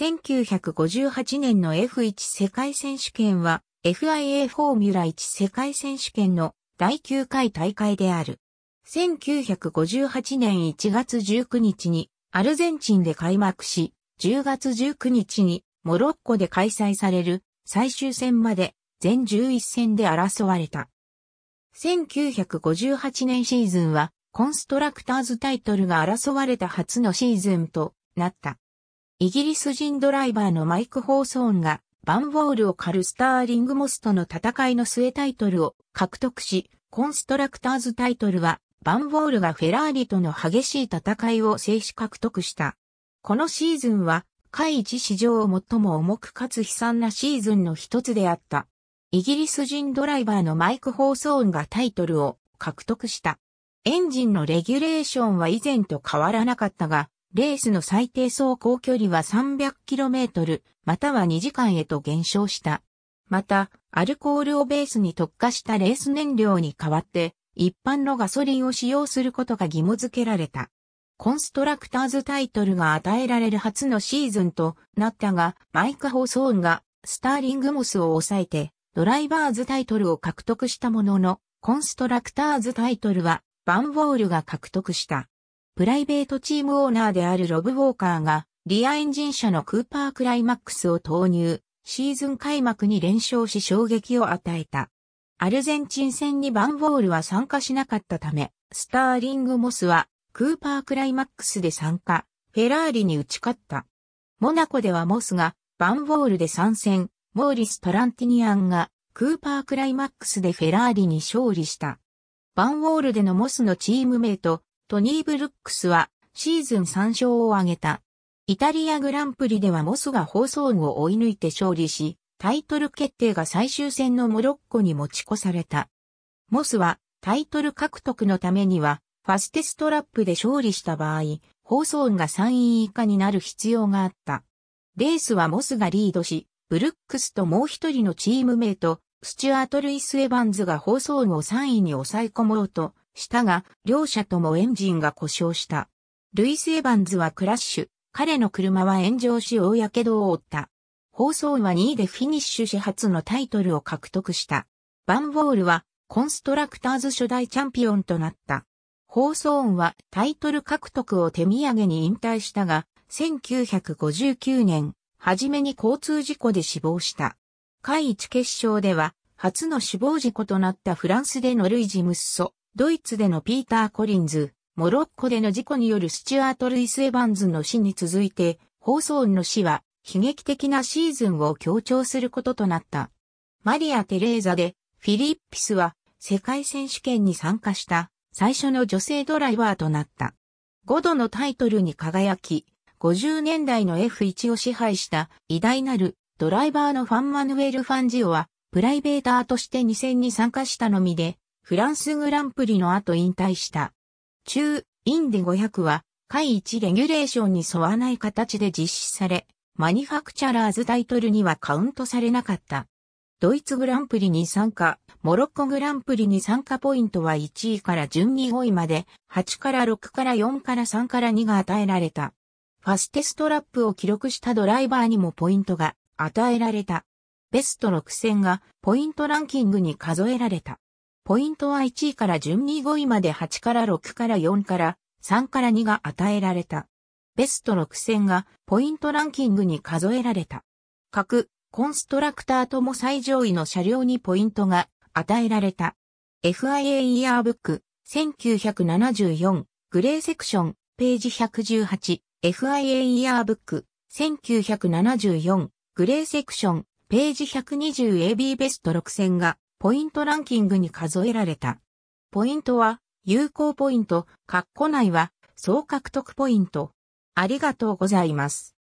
1958年の F1 世界選手権は FIA フォーミュラ1世界選手権の第9回大会である。1958年1月19日にアルゼンチンで開幕し、10月19日にモロッコで開催される最終戦まで全11戦で争われた。1958年シーズンはコンストラクターズタイトルが争われた初のシーズンとなった。イギリス人ドライバーのマイク・ホーソーンが、バンボールを狩るスターリングモスとの戦いの末タイトルを獲得し、コンストラクターズタイトルは、バンボールがフェラーリとの激しい戦いを制止獲得した。このシーズンは、会一史上最も重くかつ悲惨なシーズンの一つであった。イギリス人ドライバーのマイク・ホーソーンがタイトルを獲得した。エンジンのレギュレーションは以前と変わらなかったが、レースの最低走行距離は 300km または2時間へと減少した。また、アルコールをベースに特化したレース燃料に代わって、一般のガソリンを使用することが義務付けられた。コンストラクターズタイトルが与えられる初のシーズンとなったが、マイカ・ホーソーンがスターリングモスを抑えて、ドライバーズタイトルを獲得したものの、コンストラクターズタイトルは、バンウォールが獲得した。プライベートチームオーナーであるロブ・ウォーカーが、リアエンジン車のクーパークライマックスを投入、シーズン開幕に連勝し衝撃を与えた。アルゼンチン戦にバンボールは参加しなかったため、スターリング・モスは、クーパークライマックスで参加、フェラーリに打ち勝った。モナコではモスが、バンボールで参戦、モーリス・トランティニアンが、クーパークライマックスでフェラーリに勝利した。バンウォールでのモスのチームメイト、トニー・ブルックスはシーズン3勝を挙げた。イタリアグランプリではモスが放送を追い抜いて勝利し、タイトル決定が最終戦のモロッコに持ち越された。モスはタイトル獲得のためには、ファステストラップで勝利した場合、放送が3位以下になる必要があった。レースはモスがリードし、ブルックスともう一人のチームメイト、スチュアート・ルイス・エヴァンズが放送を3位に抑え込もうとしたが、両者ともエンジンが故障した。ルイス・エヴァンズはクラッシュ、彼の車は炎上し大火傷を負った。放送は2位でフィニッシュし初のタイトルを獲得した。バンボールはコンストラクターズ初代チャンピオンとなった。放送音はタイトル獲得を手土産に引退したが、1959年、初めに交通事故で死亡した。会一決勝では、初の死亡事故となったフランスでのルイジ・ムッソ、ドイツでのピーター・コリンズ、モロッコでの事故によるスチュアート・ルイス・エバンズの死に続いて、放送の死は悲劇的なシーズンを強調することとなった。マリア・テレーザで、フィリッピスは世界選手権に参加した最初の女性ドライバーとなった。5度のタイトルに輝き、50年代の F1 を支配した偉大なるドライバーのファンマヌエル・ファンジオはプライベーターとして2戦に参加したのみでフランスグランプリの後引退した。中、インディ500は、下一レギュレーションに沿わない形で実施され、マニファクチャラーズタイトルにはカウントされなかった。ドイツグランプリに参加、モロッコグランプリに参加ポイントは1位から順に5位まで、8から6から4から3から2が与えられた。ファステストラップを記録したドライバーにもポイントが与えられた。ベスト6戦がポイントランキングに数えられた。ポイントは1位から順に5位まで8から6から4から3から2が与えられた。ベスト6戦がポイントランキングに数えられた。各コンストラクターとも最上位の車両にポイントが与えられた。FIA イヤーブック1974グレーセクションページ 118FIA イヤーブック1974グレーセクションページ 120AB ベスト6選がポイントランキングに数えられた。ポイントは、有効ポイント、括弧内は、総獲得ポイント。ありがとうございます。